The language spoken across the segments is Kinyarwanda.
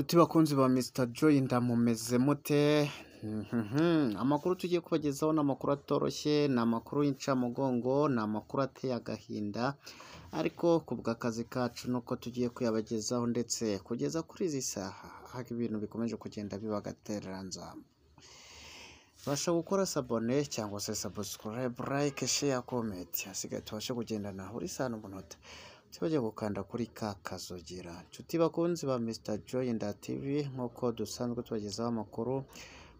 Inshuti bakunzi ba Mr Joy ndamumeze mute mhm, amakuru tugiye kubagezaho ni amakuru atoroshye ni amakuru y'incamugongo ni amakuru ateye agahinda ariko kubwa akazi kacu uko tugiye kuyabagezaho ndetse kugeza kuri izi saha aho ibintu bikomeje kugenda biba agatereranza basha gukora sabone cyangwa se sabusikarayibu layike sheya komenti hasigaye tubashe kugendana buri saha n'umunota cyo gukanda kuri ka kazogera inshuti bakunzi ba Mr Joy TV nk'uko dusanzwe tubagezaho amakuru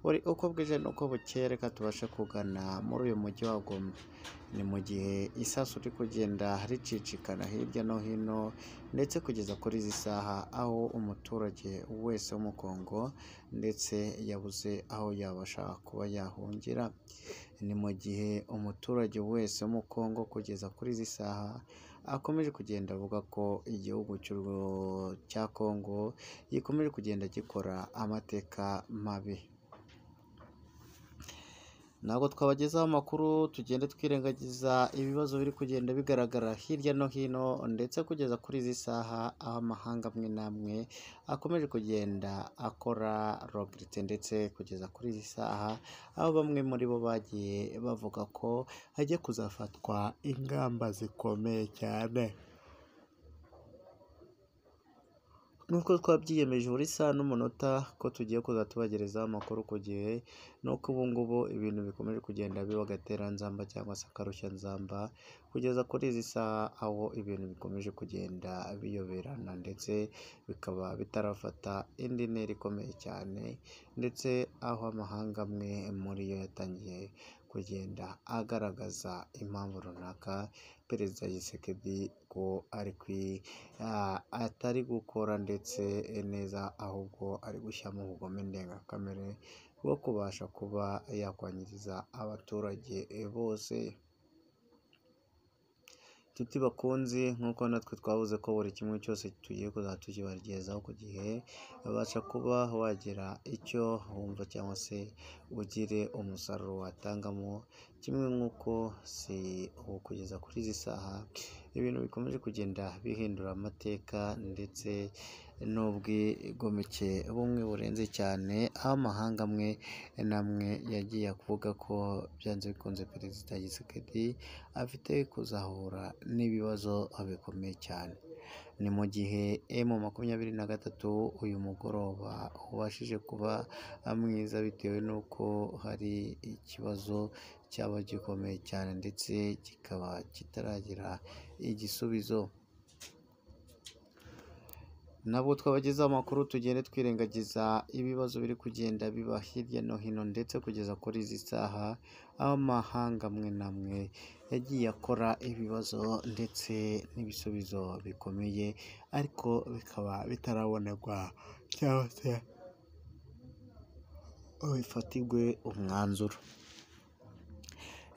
buri uko bwije n'uko bukeye reka tubashe kugana muri uyu mujyi wa Goma ni mu gihe isasu uri kugenda ricicikana hirya no hino ndetse kugeza kuri izi saha aho umuturage wese w’umukongo ndetse yabuze aho yabasha kuba yahungira ni mu gihe umuturage wese wo Kongo kugeza kuri izi saha akomeje kugenda avuga ko igihugu cya Kongo gikomeje kugenda gikora amateka mabi Ntabwo twabagezaho amakuru tugende twirengagiza ibibazo biri kugenda bigaragara hirya no hino ndetse kugeza kuri izi saha aho amahanga amwe n'amwe akomeje kugenda akora rogerite ndetse kugeza kuri izi saha aho bamwe muri bo bagiye bavuga ko hagiye kuzafatwa ingamba zikomeye cyane. nk'uko twabyiyemeje buri saha n'umunota ko tugiye kuza tubagerezaho amakuru ku gihe nuko ubu ngubu ibintu bikomeje kugenda biba agatereranzamba cyangwa se akarushyanzamba kugeza kuri izi saha aho ibintu bikomeje kugenda biyoberana ndetse bikaba bitarafata indi ntera ikomeye cyane ndetse aho amahanga amwe muri yo yatangiye kugenda agaragaza impamvu runaka perezida Gisekedi ko ari kwi atari gukora ndetse neza ahubwo ari gushyiramo ubugome ndengakamere bwo kubasha kuba yakwangiriza abaturage bose. Nshuti bakunzi nk'uko natwe twabuze ko buri kimwe cyose tugiye kuzajya tukibagezaho ku gihe, babasha kuba wagira icyo wumva cyangwa se ugire umusaruro watangamo. kimwe nk'uko si ubu kugeza kuri izi saha ibintu bikomeje kugenda bihindura amateka ndetse n'ubwigomeke bumwe burenze cyane aho amahanga amwe n'amwe yagiye kuvuga ko byanze bikunze perezida Tshisekedi afite kuzahura n'ibibazo bikomeye cyane ni mu gihe emu makumyabiri na gatatu uyu mugoroba ubashije kuba mwiza bitewe n'uko hari ikibazo cyaba gikomeye cyane ndetse kikaba kitaragira igisubizo nabwo twabagezaho amakuru tugende twirengagiza ibibazo biri kugenda biba hirya no hino ndetse kugeza kuri izi saha aho amahanga amwe n'amwe yagiye akora ibibazo ndetse n'ibisubizo bikomeye ariko bikaba bitarabonerwa cyangwa se bifatirwe umwanzuro.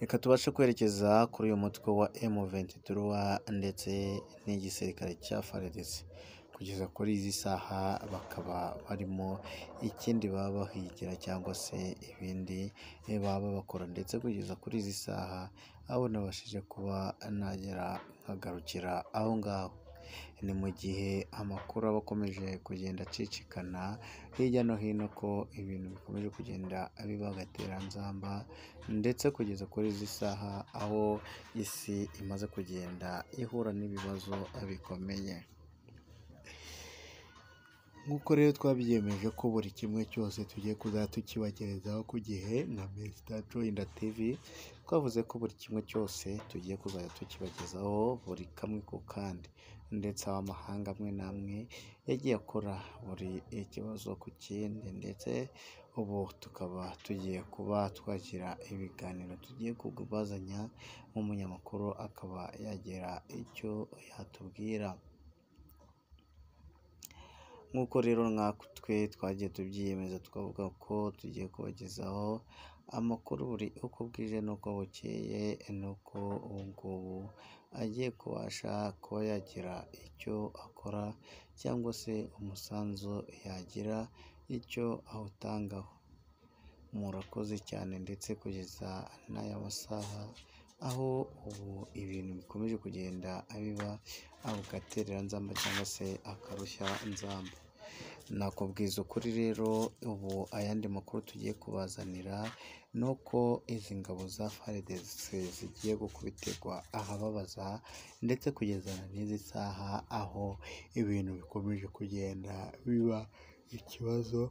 reka tubashe kwerekeza kuri uyu mutwe wa M23 ndetse n'igisirikare cya FARDC kugeza kuri izi saha bakaba barimo ikindi baba bahigira cyangwa se ibindi baba bakora ndetse kugeza kuri izi saha abo nabashije kuba nagera nkagarukira aho ngaho. Ni mu gihe amakuru aba akomeje kugenda acicikana hirya no hino ko ibintu bikomeje kugenda biba agatereranzamba ndetse kugeza kuri izi saha aho isi imaze kugenda ihura n'ibibazo bikomeye. nk'uko rero twabyiyemeje ko buri kimwe cyose tugiye kuza tukibagerezaho ku gihe nka Mr Joyner TV twavuze ko buri kimwe cyose tugiye kuzajya tukibagezaho buri kamwe ku kandi ndetse aho amahanga amwe n'amwe yagiye akora buri kibazo ku kindi ndetse ubu tukaba tugiye kuba twakira ibiganiro tugiye kubazanya nk'umunyamakuru akaba yagira icyo yatubwira nk'uko rero twe twagiye tubyiyemeza tukavuga ko tugiye kubagezaho amakuru buri uko bwije n'uko bukeye n'uko ubu agiye kubasha kuba yagira icyo akora cyangwa se umusanzu yagira icyo awutangaho murakoze cyane ndetse kugeza n'aya masaha aho ubu ibintu bikomeje kugenda biba agatereranzamba cyangwa se akarushya nzamba Nakubwiza ukuri rero ubu ayandi makuru tugiye kubazanira ni uko izi ngabo za FARDC zigiye gukubitirwa ahababaza ndetse kugeza n'izi saha aho ibintu bikomeje kugenda biba ikibazo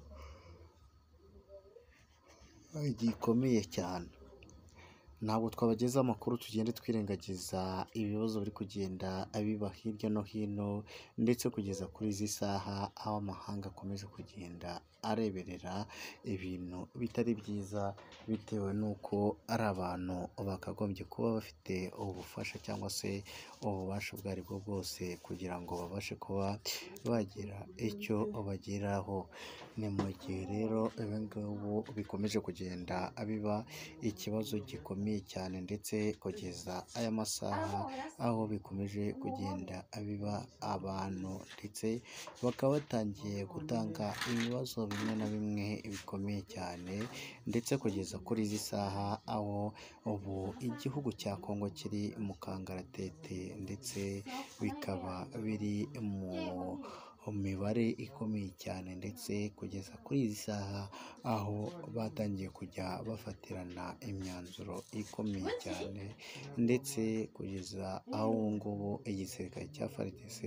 gikomeye cyane. ntabwo twabagezaho amakuru tugende twirengagiza ibibazo biri kugenda biba hirya no hino ndetse kugeza kuri izi saha aho amahanga akomeza kugenda areberera ibintu bitari byiza bitewe n'uko ari abantu bakagombye kuba bafite ubufasha cyangwa se ububasha ubwo bwo bwose kugira ngo babashe kuba bagira icyo bageraho, ni mu gihe rero ibi bikomeje kugenda biba ikibazo gikomeye. bikomeye cyane ndetse kugeza aya masaha aho bikomeje kugenda biba abantu ndetse bakaba batangiye gutanga ibibazo bimwe na bimwe bikomeye cyane ndetse kugeza kuri izi saha aho ubu igihugu cya Kongo kiri mu kangaratete ndetse bikaba biri mu mu mibare ikomeye cyane ndetse kugeza kuri izi saha aho batangiye kujya bafatirana imyanzuro ikomeye cyane ndetse kugeza aho ubu ngubu igisirikare cya FARDC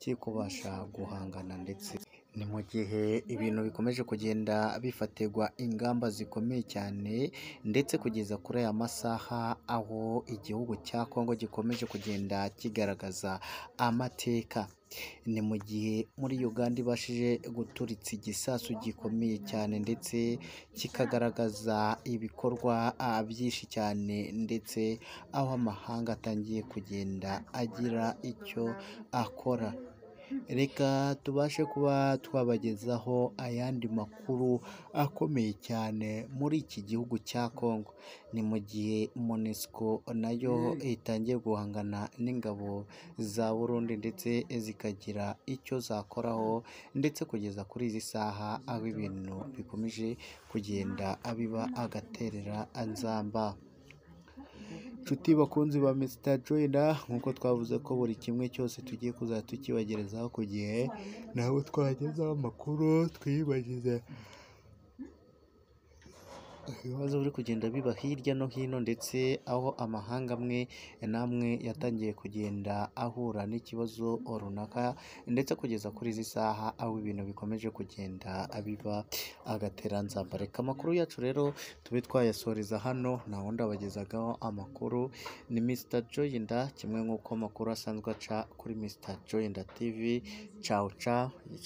kiri kubasha guhangana ndetse Ni mu gihe ibintu bikomeje kugenda bifatirwa ingamba zikomeye cyane ndetse kugeza kuri aya masaha aho igihugu cya Congo gikomeje kugenda kigaragaza amateka, ni mu gihe muri Uganda ibashije guturitsa igisasu gikomeye cyane ndetse kikagaragaza ibikorwa byinshi cyane ndetse aho amahanga atangiye kugenda agira icyo akora. reka tubashe kuba twabagezaho ayandi makuru akomeye cyane muri iki gihugu cya Congo ni mu gihe monesiko nayo mm. itangiye guhangana n'ingabo za Burundi ndetse zikagira icyo zakoraho ndetse kugeza kuri izi saha aho ibintu bikomeje kugenda abiba agaterera nzamba. Nshuti bakunzi ba Mr Joyner nk'uko twavuze ko buri kimwe cyose tugiye kuzatukibagerezaho ku gihe ntabwo twagezaho amakuru twiyibagize ibibazo biri kugenda biba hirya no hino ndetse aho amahanga amwe n'amwe yatangiye kugenda ahura n'ikibazo runaka ndetse kugeza kuri izi saha aho ibintu bikomeje kugenda biba agateranzamba reka amakuru yacu rero tube twayasoreza hano nta wundi amakuru ni Mr Joyinda kimwe nk'uko amakuru asanzwe aca kuri Mr Joyinda TV cawuca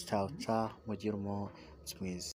cawuca mugire umunsi mwiza.